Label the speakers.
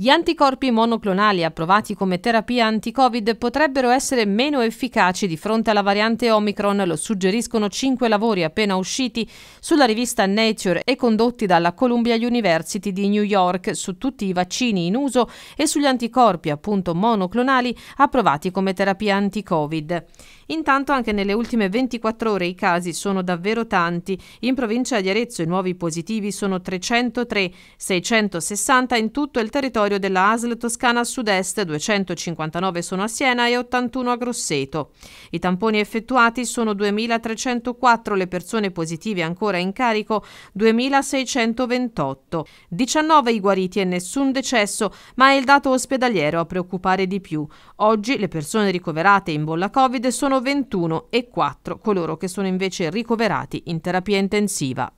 Speaker 1: Gli anticorpi monoclonali approvati come terapia anti-Covid potrebbero essere meno efficaci di fronte alla variante Omicron, lo suggeriscono cinque lavori appena usciti sulla rivista Nature e condotti dalla Columbia University di New York su tutti i vaccini in uso e sugli anticorpi appunto monoclonali approvati come terapia anti-Covid. Intanto anche nelle ultime 24 ore i casi sono davvero tanti. In provincia di Arezzo i nuovi positivi sono 303, 660 in tutto il territorio della ASL Toscana Sud-Est, 259 sono a Siena e 81 a Grosseto. I tamponi effettuati sono 2.304 le persone positive ancora in carico, 2.628. 19 i guariti e nessun decesso, ma è il dato ospedaliero a preoccupare di più. Oggi le persone ricoverate in bolla Covid sono sono 21 e 4 coloro che sono invece ricoverati in terapia intensiva